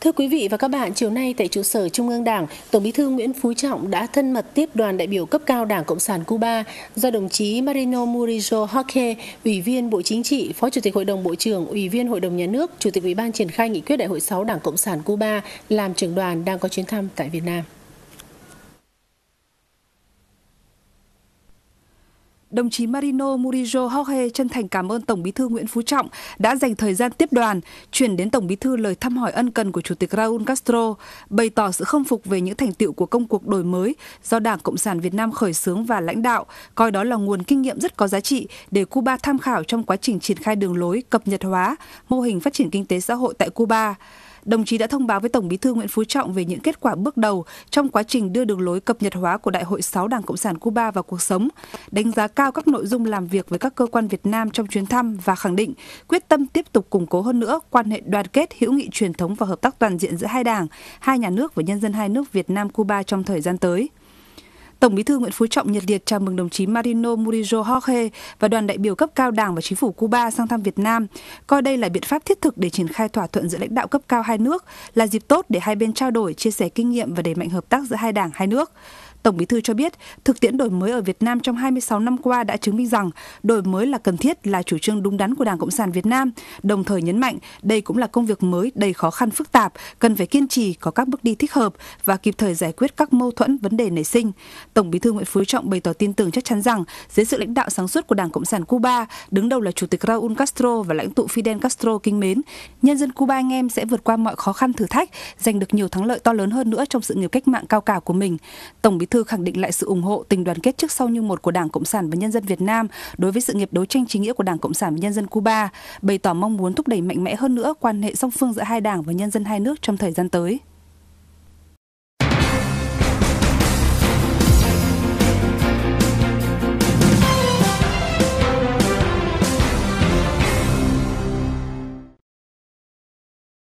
Thưa quý vị và các bạn, chiều nay tại trụ sở Trung ương Đảng, Tổng Bí thư Nguyễn Phú Trọng đã thân mật tiếp đoàn đại biểu cấp cao Đảng Cộng sản Cuba do đồng chí Marino Murillo Jorge, Ủy viên Bộ Chính trị, Phó Chủ tịch Hội đồng Bộ trưởng, Ủy viên Hội đồng Nhà nước, Chủ tịch Ủy ban triển khai nghị quyết Đại hội 6 Đảng Cộng sản Cuba làm trưởng đoàn đang có chuyến thăm tại Việt Nam. đồng chí Marino Murillo Jorge chân thành cảm ơn Tổng Bí thư Nguyễn Phú Trọng đã dành thời gian tiếp đoàn, chuyển đến Tổng Bí thư lời thăm hỏi ân cần của Chủ tịch Raúl Castro, bày tỏ sự khâm phục về những thành tiệu của công cuộc đổi mới do Đảng Cộng sản Việt Nam khởi xướng và lãnh đạo, coi đó là nguồn kinh nghiệm rất có giá trị để Cuba tham khảo trong quá trình triển khai đường lối cập nhật hóa mô hình phát triển kinh tế xã hội tại Cuba đồng chí đã thông báo với Tổng Bí thư Nguyễn Phú Trọng về những kết quả bước đầu trong quá trình đưa đường lối cập nhật hóa của Đại hội 6 Đảng Cộng sản Cuba vào cuộc sống, đánh giá cao các nội dung làm việc với các cơ quan Việt Nam trong chuyến thăm và khẳng định quyết tâm tiếp tục củng cố hơn nữa quan hệ đoàn kết, hữu nghị truyền thống và hợp tác toàn diện giữa hai đảng, hai nhà nước và nhân dân hai nước Việt Nam Cuba trong thời gian tới. Tổng Bí thư Nguyễn Phú Trọng nhiệt liệt chào mừng đồng chí Marino Murillo Jorge và đoàn đại biểu cấp cao Đảng và Chính phủ Cuba sang thăm Việt Nam, coi đây là biện pháp thiết thực để triển khai thỏa thuận giữa lãnh đạo cấp cao hai nước, là dịp tốt để hai bên trao đổi, chia sẻ kinh nghiệm và đẩy mạnh hợp tác giữa hai đảng hai nước. Tổng Bí thư cho biết, thực tiễn đổi mới ở Việt Nam trong 26 năm qua đã chứng minh rằng đổi mới là cần thiết là chủ trương đúng đắn của Đảng Cộng sản Việt Nam, đồng thời nhấn mạnh đây cũng là công việc mới đầy khó khăn phức tạp, cần phải kiên trì có các bước đi thích hợp và kịp thời giải quyết các mâu thuẫn vấn đề nảy sinh. Tổng Bí thư Nguyễn Phú Trọng bày tỏ tin tưởng chắc chắn rằng dưới sự lãnh đạo sáng suốt của Đảng Cộng sản Cuba, đứng đầu là Chủ tịch Raúl Castro và lãnh tụ Fidel Castro kính mến, nhân dân Cuba anh em sẽ vượt qua mọi khó khăn thử thách, giành được nhiều thắng lợi to lớn hơn nữa trong sự nghiệp cách mạng cao cả của mình. Tổng Bí thư thư khẳng định lại sự ủng hộ, tình đoàn kết trước sau như một của Đảng Cộng sản và nhân dân Việt Nam đối với sự nghiệp đấu tranh chính nghĩa của Đảng Cộng sản và nhân dân Cuba, bày tỏ mong muốn thúc đẩy mạnh mẽ hơn nữa quan hệ song phương giữa hai đảng và nhân dân hai nước trong thời gian tới.